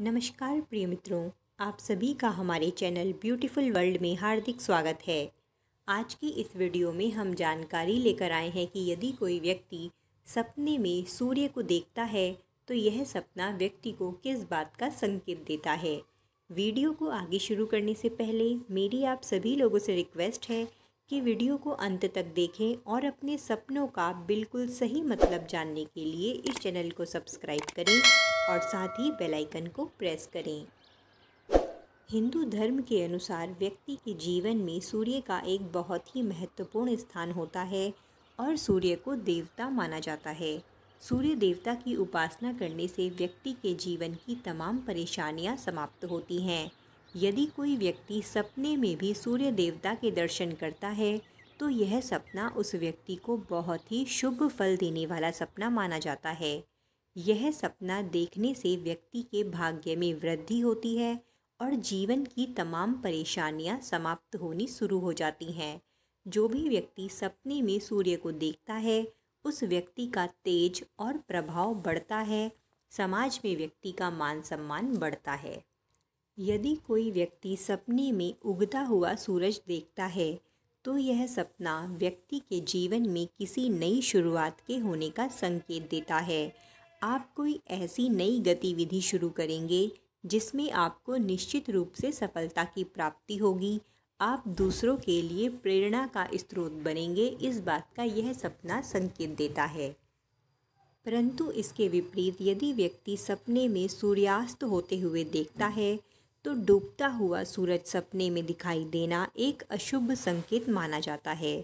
नमस्कार प्रिय मित्रों आप सभी का हमारे चैनल ब्यूटीफुल वर्ल्ड में हार्दिक स्वागत है आज की इस वीडियो में हम जानकारी लेकर आए हैं कि यदि कोई व्यक्ति सपने में सूर्य को देखता है तो यह सपना व्यक्ति को किस बात का संकेत देता है वीडियो को आगे शुरू करने से पहले मेरी आप सभी लोगों से रिक्वेस्ट है कि वीडियो को अंत तक देखें और अपने सपनों का बिल्कुल सही मतलब जानने के लिए इस चैनल को सब्सक्राइब करें और साथ ही बेल आइकन को प्रेस करें हिंदू धर्म के अनुसार व्यक्ति के जीवन में सूर्य का एक बहुत ही महत्वपूर्ण स्थान होता है और सूर्य को देवता माना जाता है सूर्य देवता की उपासना करने से व्यक्ति के जीवन की तमाम परेशानियां समाप्त होती हैं यदि कोई व्यक्ति सपने में भी सूर्य देवता के दर्शन करता है तो यह सपना उस व्यक्ति को बहुत ही शुभ फल देने वाला सपना माना जाता है यह सपना देखने से व्यक्ति के भाग्य में वृद्धि होती है और जीवन की तमाम परेशानियां समाप्त होनी शुरू हो जाती हैं जो भी व्यक्ति सपने में सूर्य को देखता है उस व्यक्ति का तेज और प्रभाव बढ़ता है समाज में व्यक्ति का मान सम्मान बढ़ता है यदि कोई व्यक्ति सपने में उगता हुआ सूरज देखता है तो यह सपना व्यक्ति के जीवन में किसी नई शुरुआत के होने का संकेत देता है आप कोई ऐसी नई गतिविधि शुरू करेंगे जिसमें आपको निश्चित रूप से सफलता की प्राप्ति होगी आप दूसरों के लिए प्रेरणा का स्रोत बनेंगे इस बात का यह सपना संकेत देता है परंतु इसके विपरीत यदि व्यक्ति सपने में सूर्यास्त होते हुए देखता है तो डूबता हुआ सूरज सपने में दिखाई देना एक अशुभ संकेत माना जाता है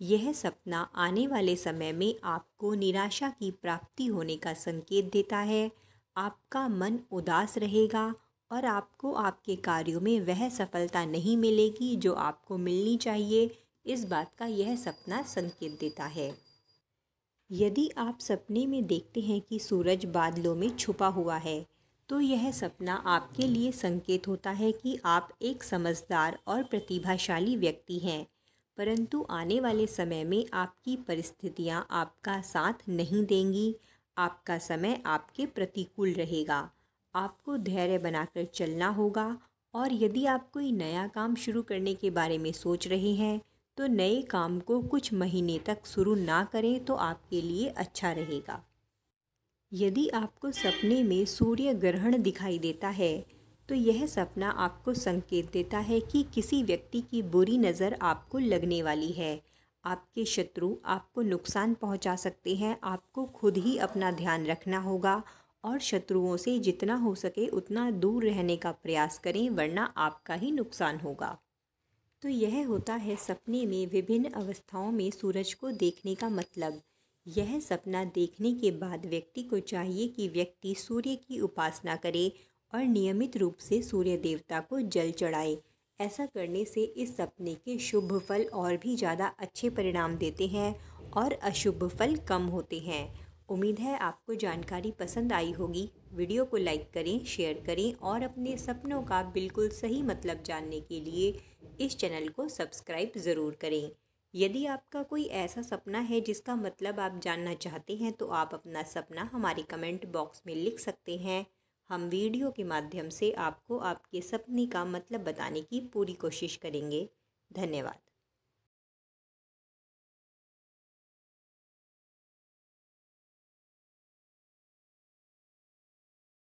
यह सपना आने वाले समय में आपको निराशा की प्राप्ति होने का संकेत देता है आपका मन उदास रहेगा और आपको आपके कार्यों में वह सफलता नहीं मिलेगी जो आपको मिलनी चाहिए इस बात का यह सपना संकेत देता है यदि आप सपने में देखते हैं कि सूरज बादलों में छुपा हुआ है तो यह सपना आपके लिए संकेत होता है कि आप एक समझदार और प्रतिभाशाली व्यक्ति हैं परंतु आने वाले समय में आपकी परिस्थितियाँ आपका साथ नहीं देंगी आपका समय आपके प्रतिकूल रहेगा आपको धैर्य बनाकर चलना होगा और यदि आप कोई नया काम शुरू करने के बारे में सोच रहे हैं तो नए काम को कुछ महीने तक शुरू ना करें तो आपके लिए अच्छा रहेगा यदि आपको सपने में सूर्य ग्रहण दिखाई देता है तो यह सपना आपको संकेत देता है कि किसी व्यक्ति की बुरी नज़र आपको लगने वाली है आपके शत्रु आपको नुकसान पहुंचा सकते हैं आपको खुद ही अपना ध्यान रखना होगा और शत्रुओं से जितना हो सके उतना दूर रहने का प्रयास करें वरना आपका ही नुकसान होगा तो यह होता है सपने में विभिन्न अवस्थाओं में सूरज को देखने का मतलब यह सपना देखने के बाद व्यक्ति को चाहिए कि व्यक्ति सूर्य की उपासना करे और नियमित रूप से सूर्य देवता को जल चढ़ाए ऐसा करने से इस सपने के शुभ फल और भी ज़्यादा अच्छे परिणाम देते हैं और अशुभ फल कम होते हैं उम्मीद है आपको जानकारी पसंद आई होगी वीडियो को लाइक करें शेयर करें और अपने सपनों का बिल्कुल सही मतलब जानने के लिए इस चैनल को सब्सक्राइब ज़रूर करें यदि आपका कोई ऐसा सपना है जिसका मतलब आप जानना चाहते हैं तो आप अपना सपना हमारे कमेंट बॉक्स में लिख सकते हैं हम वीडियो के माध्यम से आपको आपके सपने का मतलब बताने की पूरी कोशिश करेंगे धन्यवाद